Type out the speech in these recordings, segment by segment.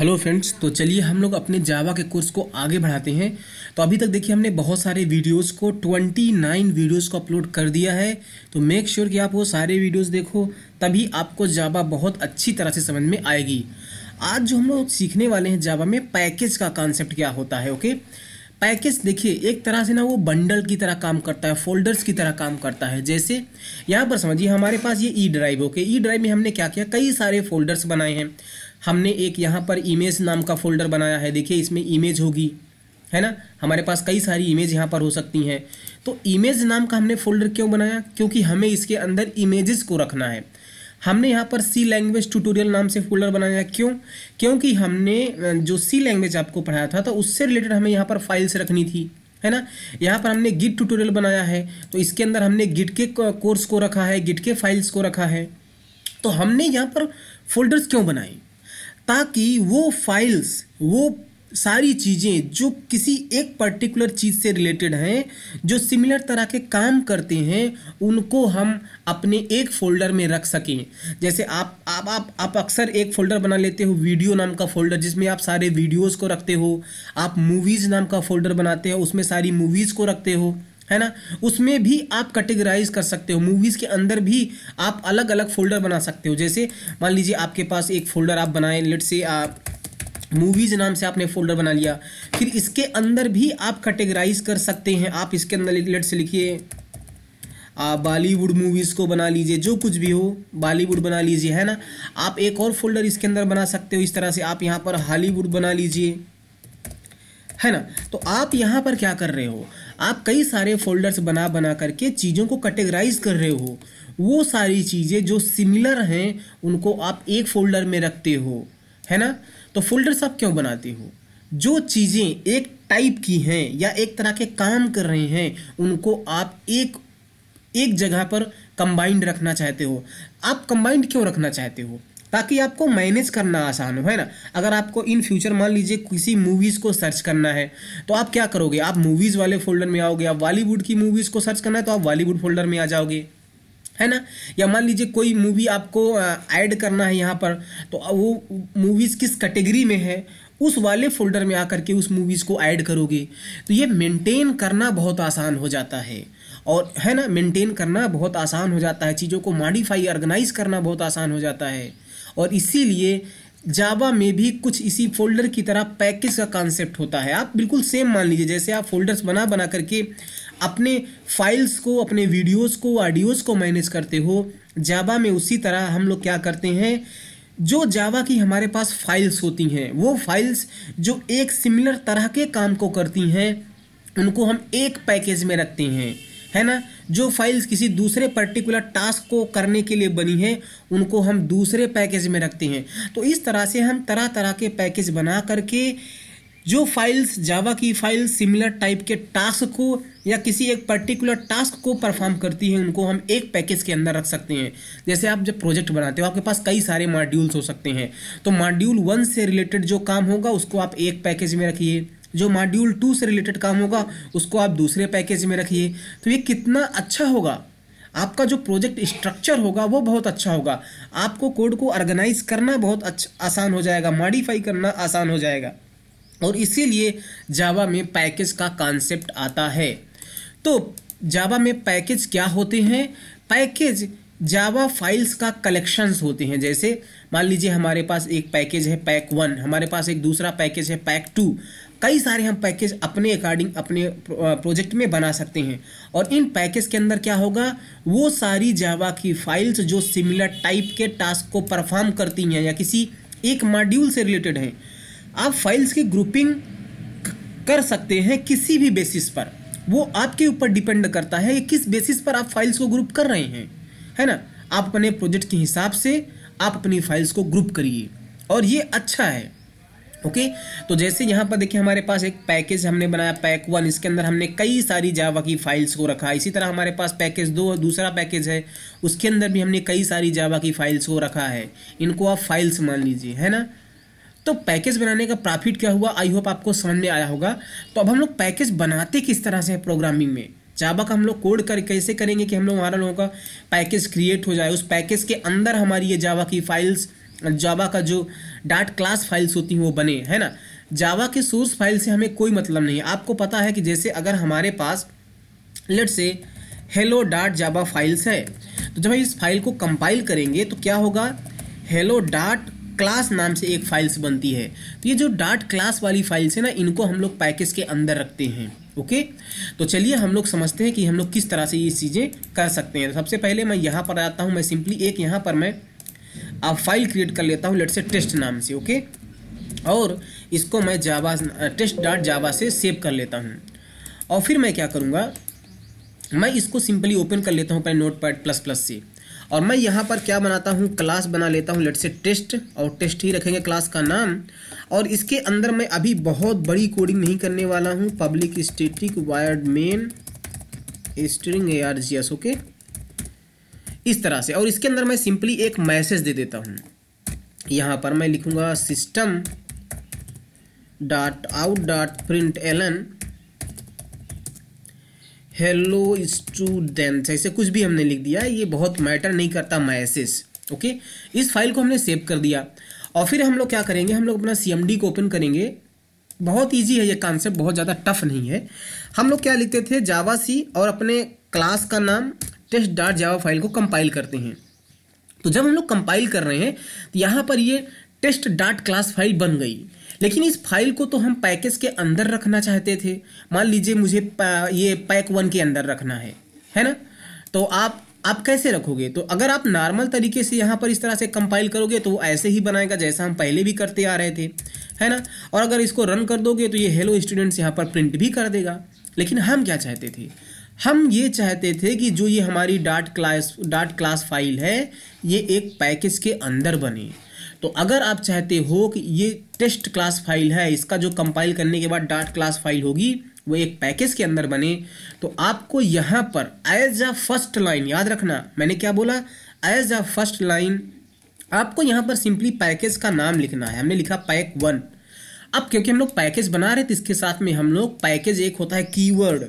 hello friends तो चलिए हम लोग अपने जावा के कोर्स को आगे बढ़ाते हैं तो अभी तक देखिए हमने बहुत सारे वीडियोस को 29 वीडियोस को अपलोड कर दिया है तो मेक श्योर sure कि आप वो सारे वीडियोस देखो तभी आपको जावा बहुत अच्छी तरह से समझ में आएगी आज जो हम लोग सीखने वाले हैं जावा में पैकेज का कॉन्सेप्ट क्या होता है ओके पैकेज देखिए एक तरह से ना वो बंडल की तरह काम करता है फोल्डर्स की तरह काम करता है जैसे यहाँ पर समझिए हमारे पास ये E drive okay E drive में हमने क्या किया कई सारे फोल्डर्स बनाए हैं हमने एक यहाँ पर इमेज नाम का फोल्डर बनाया है देखिए इसमें इमेज होगी है ना हमारे पास कई सारी इमेज यहाँ पर हो सकती हैं तो इमेज नाम का हमने फोल्डर क्यों बनाया क्योंकि हमें इसके अंदर इमेजेस को रखना है हमने यहाँ पर सी लैंग्वेज ट्यूटोरियल नाम से फोल्डर बनाया क्यों क्योंकि हमने जो सी लैंग्वेज आपको पढ़ाया था तो उससे रिलेटेड हमें यहाँ पर फाइल्स रखनी थी है ना यहाँ पर हमने गिट ट्यूटोरियल बनाया है तो इसके अंदर हमने गिट के कोर्स को रखा है गिट के फाइल्स को रखा है तो हमने यहाँ पर फोल्डर्स क्यों बनाए ताकि वो फाइल्स वो सारी चीज़ें जो किसी एक पर्टिकुलर चीज़ से रिलेटेड हैं जो सिमिलर तरह के काम करते हैं उनको हम अपने एक फ़ोल्डर में रख सकें जैसे आप आप आप आप अक्सर एक फ़ोल्डर बना लेते हो वीडियो नाम का फ़ोल्डर जिसमें आप सारे वीडियोस को रखते हो आप मूवीज़ नाम का फ़ोल्डर बनाते हो उसमें सारी मूवीज़ को रखते हो है ना उसमें भी आप कैटेगराइज कर सकते हो मूवीज़ के अंदर भी आप अलग अलग फोल्डर बना सकते हो जैसे मान लीजिए आपके पास एक फ़ोल्डर आप बनाए लेट से आप मूवीज़ नाम से आपने फोल्डर बना लिया फिर इसके अंदर भी आप कैटेगराइज कर सकते हैं आप इसके अंदर लेट से लिखिए आप बॉलीवुड मूवीज़ को बना लीजिए जो कुछ भी हो बॉलीवुड बना लीजिए है ना आप एक और फोल्डर इसके अंदर बना सकते हो इस तरह से आप यहाँ पर हॉलीवुड बना लीजिए है ना तो आप यहाँ पर क्या कर रहे हो आप कई सारे फोल्डर्स बना बना करके चीज़ों को कैटेगराइज कर रहे हो वो सारी चीज़ें जो सिमिलर हैं उनको आप एक फोल्डर में रखते हो है ना तो फोल्डर्स आप क्यों बनाते हो जो चीज़ें एक टाइप की हैं या एक तरह के काम कर रहे हैं उनको आप एक एक जगह पर कंबाइंड रखना चाहते हो आप कंबाइंड क्यों रखना चाहते हो ताकि आपको मैनेज करना आसान हो है ना अगर आपको इन फ्यूचर मान लीजिए किसी मूवीज़ को सर्च करना है तो आप क्या करोगे आप मूवीज़ वाले फोल्डर में आओगे आप बॉलीवुड की मूवीज़ को सर्च करना है तो आप बॉलीवुड फोल्डर में आ जाओगे है ना या मान लीजिए कोई मूवी आपको ऐड करना है यहाँ पर तो वो मूवीज़ किस कैटेगरी में है उस वाले फोल्डर में आकर के उस मूवीज़ को ऐड करोगे तो ये मेंटेन करना बहुत आसान हो जाता है और है ना मेंटेन करना बहुत आसान हो जाता है चीज़ों को मॉडिफाई ऑर्गेनाइज करना बहुत आसान हो जाता है और इसीलिए जावा में भी कुछ इसी फोल्डर की तरह पैकेज का कॉन्सेप्ट होता है आप बिल्कुल सेम मान लीजिए जैसे आप फोल्डर्स बना बना करके अपने फाइल्स को अपने वीडियोस को ऑडियोज़ को मैनेज करते हो जावा में उसी तरह हम लोग क्या करते हैं जो जावा की हमारे पास फाइल्स होती हैं वो फाइल्स जो एक सिमिलर तरह के काम को करती हैं उनको हम एक पैकेज में रखते हैं है ना जो फाइल्स किसी दूसरे पर्टिकुलर टास्क को करने के लिए बनी है उनको हम दूसरे पैकेज में रखते हैं तो इस तरह से हम तरह तरह के पैकेज बना करके जो फाइल्स जावा की फाइल्स सिमिलर टाइप के टास्क को या किसी एक पर्टिकुलर टास्क को परफॉर्म करती है उनको हम एक पैकेज के अंदर रख सकते हैं जैसे आप जब प्रोजेक्ट बनाते हो आपके पास कई सारे मॉड्यूल्स हो सकते हैं तो मॉड्यूल वन से रिलेटेड जो काम होगा उसको आप एक पैकेज में रखिए जो मॉड्यूल टू से रिलेटेड काम होगा उसको आप दूसरे पैकेज में रखिए तो ये कितना अच्छा होगा आपका जो प्रोजेक्ट स्ट्रक्चर होगा वो बहुत अच्छा होगा आपको कोड को ऑर्गेनाइज करना बहुत अच्छा आसान हो जाएगा मॉडिफाई करना आसान हो जाएगा और इसीलिए जावा में पैकेज का कॉन्सेप्ट आता है तो जावा में पैकेज क्या होते हैं पैकेज जावा फाइल्स का कलेक्शंस होते हैं जैसे मान लीजिए हमारे पास एक पैकेज है पैक वन हमारे पास एक दूसरा पैकेज है पैक टू कई सारे हम पैकेज अपने अकॉर्डिंग अपने प्रोजेक्ट में बना सकते हैं और इन पैकेज के अंदर क्या होगा वो सारी जावा की फाइल्स जो सिमिलर टाइप के टास्क को परफॉर्म करती हैं या किसी एक मॉड्यूल से रिलेटेड हैं आप फाइल्स की ग्रुपिंग कर सकते हैं किसी भी बेसिस पर वो आपके ऊपर डिपेंड करता है किस बेसिस पर आप फाइल्स को ग्रुप कर रहे हैं है ना आप अपने प्रोजेक्ट के हिसाब से आप अपनी फाइल्स को ग्रुप करिए और ये अच्छा है ओके तो जैसे यहाँ पर देखिए हमारे पास एक पैकेज हमने बनाया पैक वन इसके अंदर हमने कई सारी जावा की फाइल्स को रखा इसी तरह हमारे पास पैकेज दो दूसरा पैकेज है उसके अंदर भी हमने कई सारी जावा की फाइल्स को रखा है इनको आप फाइल्स मान लीजिए है ना तो पैकेज बनाने का प्रॉफिट क्या हुआ आई होप आपको समझ में आया होगा तो अब हम लोग पैकेज बनाते किस तरह से प्रोग्रामिंग में जावा का हम लोग कोड कर कैसे करेंगे कि हम लोग हमारा लोगों का पैकेज क्रिएट हो जाए उस पैकेज के अंदर हमारी ये जावा की फाइल्स जावा का जो डाट क्लास फाइल्स होती हैं वो बने है ना जावा के सोर्स फाइल से हमें कोई मतलब नहीं है आपको पता है कि जैसे अगर हमारे पास let say hello dot Java files है तो जब हम इस फाइल को कंपाइल करेंगे तो क्या होगा हेलो डाट क्लास नाम से एक फाइल्स बनती है तो ये जो डाट क्लास वाली फाइल्स है ना इनको हम लोग पैकेज के अंदर रखते हैं ओके तो चलिए हम लोग समझते हैं कि हम लोग किस तरह से ये चीज़ें कर सकते हैं सबसे पहले मैं यहाँ पर आता हूँ मैं सिंपली एक यहाँ पर मैं अब फाइल क्रिएट कर लेता हूँ लेट से टेस्ट नाम से ओके और इसको मैं जावा टेस्ट डॉट जावा से सेव कर लेता हूँ और फिर मैं क्या करूँगा मैं इसको सिंपली ओपन कर लेता हूँ अपने नोट पैड प्लस प्लस से और मैं यहाँ पर क्या बनाता हूँ क्लास बना लेता हूँ लेट से टेस्ट और टेस्ट ही रखेंगे क्लास का नाम और इसके अंदर मैं अभी बहुत बड़ी कोडिंग नहीं करने वाला हूँ public static void main string A R G S okay इस तरह से और इसके अंदर मैं सिंपली एक मैसेज दे देता हूँ यहाँ पर मैं लिखूँगा system dot out dot println hello हेलो स्टूडेंट ऐसे कुछ भी हमने लिख दिया ये बहुत मैटर नहीं करता मैसेज ओके इस फाइल को हमने सेव कर दिया और फिर हम लोग क्या करेंगे हम लोग अपना सी को ओपन करेंगे बहुत ईजी है ये कॉन्सेप्ट बहुत ज़्यादा टफ नहीं है हम लोग क्या लिखते थे जावा सी और अपने क्लास का नाम टेस्ट डाट जावा फाइल को कंपाइल करते हैं तो जब हम लोग कंपाइल कर रहे हैं तो यहाँ पर ये टेस्ट डाट क्लास फाइल बन गई लेकिन इस फाइल को तो हम पैकेज के अंदर रखना चाहते थे मान लीजिए मुझे पा, ये पैक वन के अंदर रखना है है ना तो आप आप कैसे रखोगे तो अगर आप नॉर्मल तरीके से यहाँ पर इस तरह से कंपाइल करोगे तो वो ऐसे ही बनाएगा जैसा हम पहले भी करते आ रहे थे है ना और अगर इसको रन कर दोगे तो ये हेलो स्टूडेंट्स यहाँ पर प्रिंट भी कर देगा लेकिन हम क्या चाहते थे हम ये चाहते थे कि जो ये हमारी dot class dot class file है ये एक पैकेज के अंदर बने तो अगर आप चाहते हो कि ये टेस्ट क्लास फाइल है इसका जो कंपाइल करने के बाद डाट क्लास फाइल होगी वो एक पैकेज के अंदर बने तो आपको यहाँ पर एज अ फर्स्ट लाइन याद रखना मैंने क्या बोला एज अ फर्स्ट लाइन आपको यहाँ पर सिंपली पैकेज का नाम लिखना है हमने लिखा पैक वन अब क्योंकि हम लोग पैकेज बना रहे थे इसके साथ में हम लोग पैकेज एक होता है कीवर्ड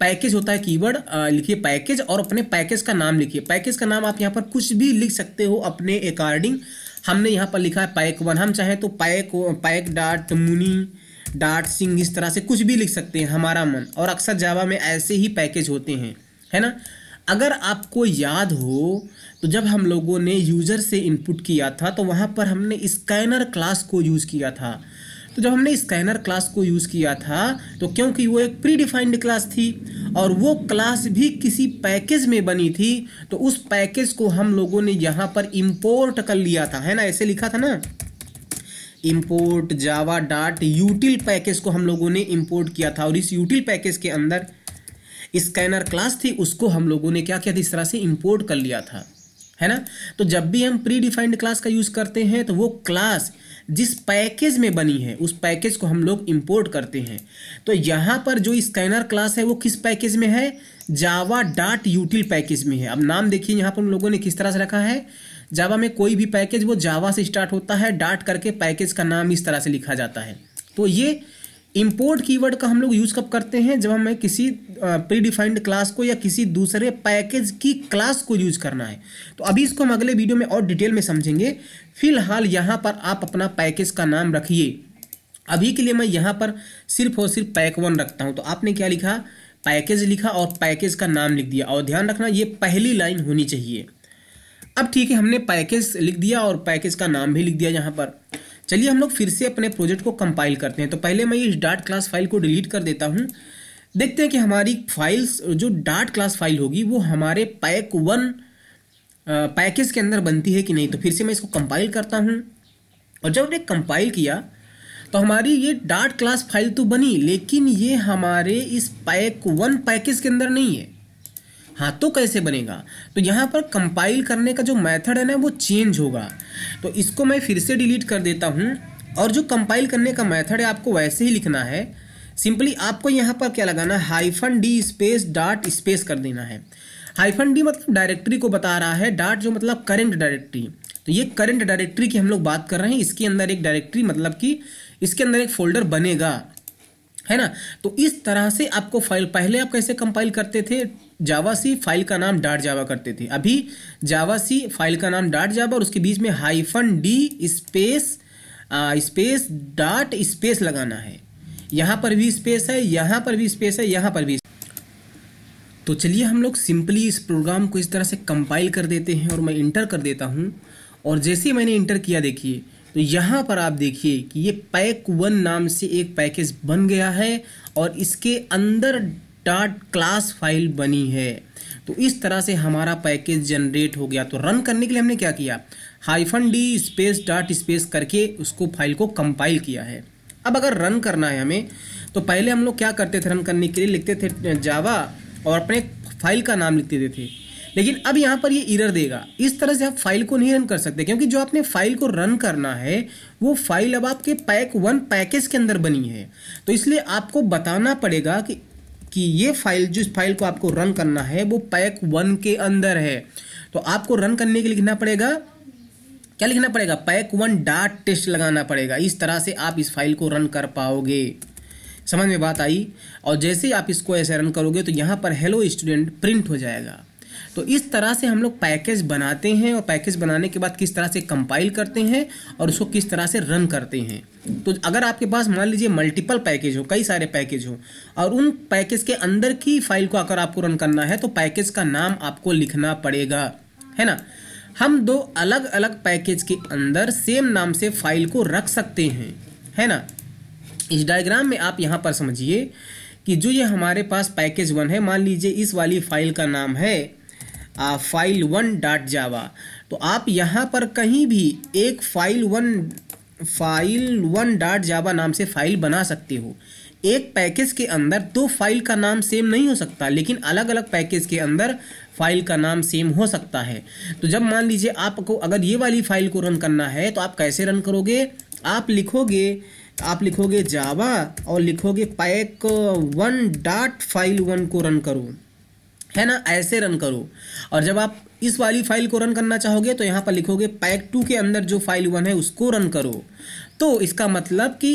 पैकेज होता है कीवर्ड लिखिए पैकेज और अपने पैकेज का नाम लिखिए पैकेज का नाम आप यहाँ पर कुछ भी लिख सकते हो अपने अकॉर्डिंग हमने यहाँ पर लिखा है पैक वन हम चाहें तो पैक पैक डाट मुनी डाट सिंह इस तरह से कुछ भी लिख सकते हैं हमारा मन और अक्सर जावा में ऐसे ही पैकेज होते हैं है ना अगर आपको याद हो तो जब हम लोगों ने यूज़र से इनपुट किया था तो वहाँ पर हमने स्कैनर क्लास को यूज़ किया था तो जब हमने स्कैनर क्लास को यूज़ किया था तो क्योंकि वो एक प्री डिफाइंड क्लास थी और वो क्लास भी किसी पैकेज में बनी थी तो उस पैकेज को हम लोगों ने यहाँ पर इम्पोर्ट कर लिया था है ना ऐसे लिखा था ना import Java dot util package को हम लोगों ने इम्पोर्ट किया था और इस यूटिल पैकेज के अंदर स्कैनर क्लास थी उसको हम लोगों ने क्या किया था इस तरह से इम्पोर्ट कर लिया था है ना तो जब भी हम प्री डिफाइंड क्लास का यूज़ करते हैं तो वो क्लास जिस पैकेज में बनी है उस पैकेज को हम लोग इंपोर्ट करते हैं तो यहाँ पर जो स्कैनर क्लास है वो किस पैकेज में है जावा डॉट यूटिल पैकेज में है अब नाम देखिए यहाँ पर उन लोगों ने किस तरह से रखा है जावा में कोई भी पैकेज वो जावा से स्टार्ट होता है डाट करके पैकेज का नाम इस तरह से लिखा जाता है तो ये इम्पोर्ट कीवर्ड का हम लोग यूज कब करते हैं जब हमें किसी प्री डिफाइंड क्लास को या किसी दूसरे पैकेज की क्लास को यूज करना है तो अभी इसको हम अगले वीडियो में और डिटेल में समझेंगे फिलहाल यहाँ पर आप अपना पैकेज का नाम रखिए अभी के लिए मैं यहाँ पर सिर्फ और सिर्फ पैक वन रखता हूँ तो आपने क्या लिखा पैकेज लिखा और पैकेज का नाम लिख दिया और ध्यान रखना ये पहली लाइन होनी चाहिए अब ठीक है हमने पैकेज लिख दिया और पैकेज का नाम भी लिख दिया यहाँ पर चलिए हम लोग फिर से अपने प्रोजेक्ट को कंपाइल करते हैं तो पहले मैं इस डार्ट क्लास फाइल को डिलीट कर देता हूँ देखते हैं कि हमारी फाइल्स जो डाट क्लास फाइल होगी वो हमारे पैक वन पैकेज के अंदर बनती है कि नहीं तो फिर से मैं इसको कंपाइल करता हूँ और जब हमने कंपाइल किया तो हमारी ये डाट क्लास फाइल तो बनी लेकिन ये हमारे इस पैक वन पैकेज के अंदर नहीं है हाँ तो कैसे बनेगा तो यहाँ पर कंपाइल करने का जो मेथड है ना वो चेंज होगा तो इसको मैं फिर से डिलीट कर देता हूँ और जो कंपाइल करने का मेथड है आपको वैसे ही लिखना है सिंपली आपको यहाँ पर क्या लगाना है hyphen D space dot space कर देना है हाइफन डी मतलब डायरेक्टरी को बता रहा है डॉट जो मतलब करंट डायरेक्टरी तो ये करंट डायरेक्टरी की हम लोग बात कर रहे हैं इसके अंदर एक डायरेक्टरी मतलब कि इसके अंदर एक फोल्डर बनेगा है ना तो इस तरह से आपको फाइल पहले आप कैसे कंपाइल करते थे जावा सी फाइल का नाम डाट जावा करते थे अभी जावा सी फाइल का नाम डाट जावा और उसके बीच में hyphen D space space dot space लगाना है यहाँ पर भी स्पेस है यहाँ पर भी स्पेस है यहाँ पर भी तो चलिए हम लोग सिंपली इस प्रोग्राम को इस तरह से कंपाइल कर देते हैं और मैं इंटर कर देता हूँ और जैसे मैंने इंटर किया देखिए तो यहाँ पर आप देखिए कि ये पैक वन नाम से एक पैकेज बन गया है और इसके अंदर डाट क्लास फाइल बनी है तो इस तरह से हमारा पैकेज जनरेट हो गया तो रन करने के लिए हमने क्या किया hyphen D space dot space करके उसको फाइल को कंपाइल किया है अब अगर रन करना है हमें तो पहले हम लोग क्या करते थे रन करने के लिए लिखते थे जावा और अपने फाइल का नाम लिख देते थे लेकिन अब यहाँ पर ये इरर देगा इस तरह से आप फाइल को नहीं रन कर सकते क्योंकि जो आपने फाइल को रन करना है वो फाइल अब आपके पैक वन पैकेज के अंदर बनी है तो इसलिए आपको बताना पड़ेगा कि कि ये फाइल जिस फाइल को आपको रन करना है वो पैक वन के अंदर है तो आपको रन करने के लिए लिखना पड़ेगा क्या लिखना पड़ेगा पैक वन डाट टेस्ट लगाना पड़ेगा इस तरह से आप इस फाइल को रन कर पाओगे समझ में बात आई और जैसे ही आप इसको ऐसे रन करोगे तो यहाँ पर हेलो स्टूडेंट प्रिंट हो जाएगा तो इस तरह से हम लोग पैकेज बनाते हैं और पैकेज बनाने के बाद किस तरह से कंपाइल करते हैं और उसको किस तरह से रन करते हैं तो अगर आपके पास मान लीजिए मल्टीपल पैकेज हो कई सारे पैकेज हो और उन पैकेज के अंदर की फाइल को अगर आपको रन करना है तो पैकेज का नाम आपको लिखना पड़ेगा है ना हम दो अलग अलग पैकेज के अंदर सेम नाम से फाइल को रख सकते हैं है ना इस डायग्राम में आप यहाँ पर समझिए कि जो ये हमारे पास पैकेज वन है मान लीजिए इस वाली फाइल का नाम है फाइल वन डॉट जावा तो आप यहाँ पर कहीं भी एक file one file one dot Java नाम से फाइल बना सकते हो एक पैकेज के अंदर दो फाइल का नाम सेम नहीं हो सकता लेकिन अलग अलग पैकेज के अंदर फाइल का नाम सेम हो सकता है तो जब मान लीजिए आपको अगर ये वाली फाइल को रन करना है तो आप कैसे रन करोगे आप लिखोगे आप लिखोगे जावा और लिखोगे pack one dot file one को रन करो है ना ऐसे रन करो और जब आप इस वाली फाइल को रन करना चाहोगे तो यहाँ पर लिखोगे पैक टू के अंदर जो फाइल वन है उसको रन करो तो इसका मतलब कि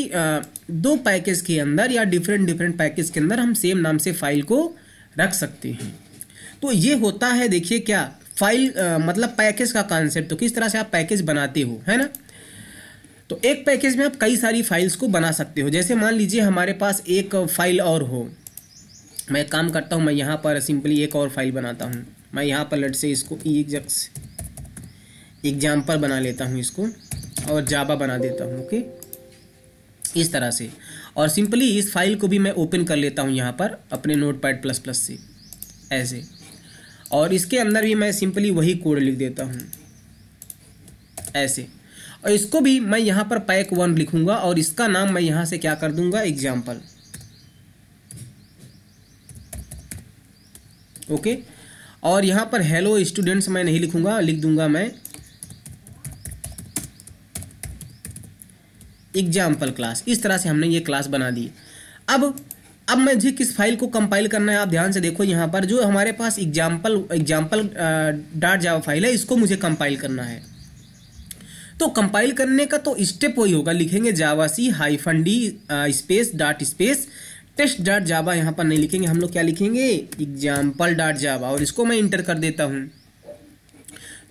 दो पैकेज के अंदर या डिफरेंट डिफरेंट पैकेज के अंदर हम सेम नाम से फाइल को रख सकते हैं तो ये होता है देखिए क्या फाइल मतलब पैकेज का कॉन्सेप्ट तो किस तरह से आप पैकेज बनाते हो है ना तो एक पैकेज में आप कई सारी फाइल्स को बना सकते हो जैसे मान लीजिए हमारे पास एक फाइल और हो मैं काम करता हूँ मैं यहाँ पर सिंपली एक और फाइल बनाता हूँ मैं यहाँ पर लट से इसको एग्जाम्पल e बना लेता हूँ इसको और जावा बना देता हूँ ओके इस तरह से और सिंपली इस फाइल को भी मैं ओपन कर लेता हूँ यहाँ पर अपने नोट पैड प्लस प्लस से ऐसे और इसके अंदर भी मैं सिंपली वही कोड लिख देता हूँ ऐसे और इसको भी मैं यहाँ पर पैक वन लिखूँगा और इसका नाम मैं यहाँ से क्या कर दूँगा एग्जाम्पल ओके और यहाँ पर हेलो स्टूडेंट्स मैं नहीं लिखूंगा लिख दूंगा मैं एग्जाम्पल क्लास इस तरह से हमने ये क्लास बना दी अब अब मैं जी किस फाइल को कंपाइल करना है आप ध्यान से देखो यहाँ पर जो हमारे पास example example dot Java file है इसको मुझे कंपाइल करना है तो कंपाइल करने का तो स्टेप वही होगा लिखेंगे Java C hyphen D space dot space test dot Java यहाँ पर नहीं लिखेंगे हम लोग क्या लिखेंगे एग्जाम्पल डॉट जावा और इसको मैं इंटर कर देता हूँ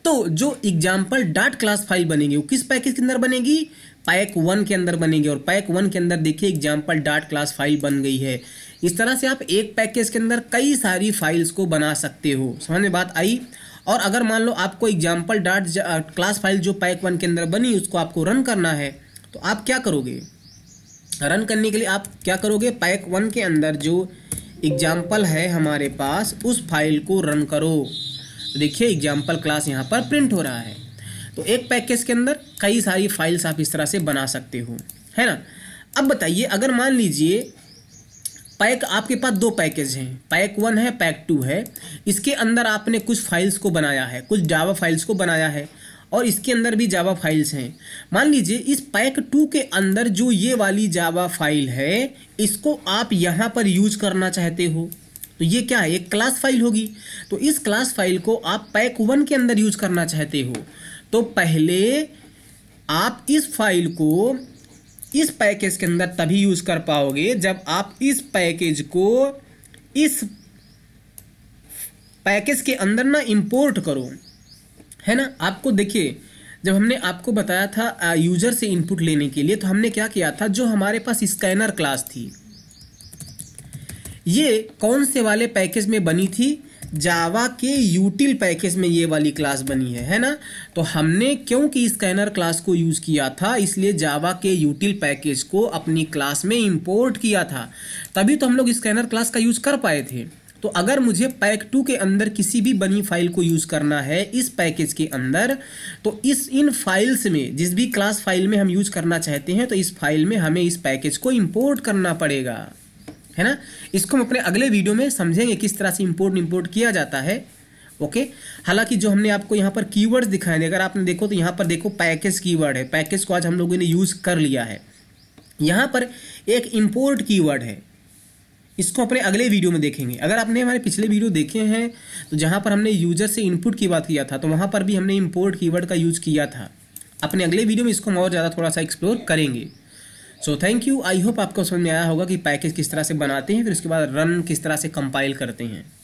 तो जो एग्जाम्पल डॉट क्लास फाइल बनेगी वो किस पैकेज के अंदर बनेगी पैक वन के अंदर बनेगी और पैक वन के अंदर देखिए एग्जाम्पल डॉट क्लास फाइल बन गई है इस तरह से आप एक पैकेज के अंदर कई सारी फाइल्स को बना सकते हो समझ में बात आई और अगर मान लो आपको एग्जाम्पल डॉट क्लास फाइल जो पैक वन के अंदर बनी उसको आपको रन करना है तो आप क्या करोगे रन करने के लिए आप क्या करोगे पैक वन के अंदर जो एग्जाम्पल है हमारे पास उस फाइल को रन करो देखिए एग्जाम्पल क्लास यहाँ पर प्रिंट हो रहा है तो एक पैकेज के अंदर कई सारी फाइल्स आप इस तरह से बना सकते हो है ना अब बताइए अगर मान लीजिए पैक आपके पास दो पैकेज हैं पैक वन है पैक टू है इसके अंदर आपने कुछ फाइल्स को बनाया है कुछ जावा फाइल्स को बनाया है और इसके अंदर भी जावा फाइल्स हैं मान लीजिए इस पैक टू के अंदर जो ये वाली जावा फाइल है इसको आप यहाँ पर यूज करना चाहते हो तो ये क्या है एक क्लास फाइल होगी तो इस क्लास फाइल को आप पैक वन के अंदर यूज करना चाहते हो तो पहले आप इस फाइल को इस पैकेज के अंदर तभी यूज़ कर पाओगे जब आप इस पैकेज को इस पैकेज के अंदर ना इंपोर्ट करो है ना आपको देखिए जब हमने आपको बताया था यूजर से इनपुट लेने के लिए तो हमने क्या किया था जो हमारे पास स्कैनर क्लास थी ये कौन से वाले पैकेज में बनी थी जावा के यूटिल पैकेज में ये वाली क्लास बनी है है ना तो हमने क्योंकि स्कैनर क्लास को यूज़ किया था इसलिए जावा के यूटिल पैकेज को अपनी क्लास में इंपोर्ट किया था तभी तो हम लोग स्कैनर क्लास का यूज़ कर पाए थे तो अगर मुझे पैक टू के अंदर किसी भी बनी फाइल को यूज़ करना है इस पैकेज के अंदर तो इस इन फाइल्स में जिस भी क्लास फाइल में हम यूज़ करना चाहते हैं तो इस फाइल में हमें इस पैकेज को इम्पोर्ट करना पड़ेगा है ना इसको हम अपने अगले वीडियो में समझेंगे किस तरह से इंपोर्ट इम्पोर्ट किया जाता है ओके हालांकि जो हमने आपको यहाँ पर कीवर्ड्स दिखाए थे अगर आपने देखो तो यहाँ पर देखो पैकेज कीवर्ड है पैकेज को आज हम लोगों ने यूज़ कर लिया है यहां पर एक इम्पोर्ट कीवर्ड है इसको अपने अगले वीडियो में देखेंगे अगर आपने हमारे पिछले वीडियो देखे हैं तो जहाँ पर हमने यूजर से इनपुट की बात किया था तो वहाँ पर भी हमने इम्पोर्ट कीवर्ड का यूज किया था अपने अगले वीडियो में इसको हम और ज़्यादा थोड़ा सा एक्सप्लोर करेंगे so thank you I hope आपको समझ में आया होगा कि पैकेज किस तरह से बनाते हैं फिर उसके बाद रन किस तरह से कंपाइल करते हैं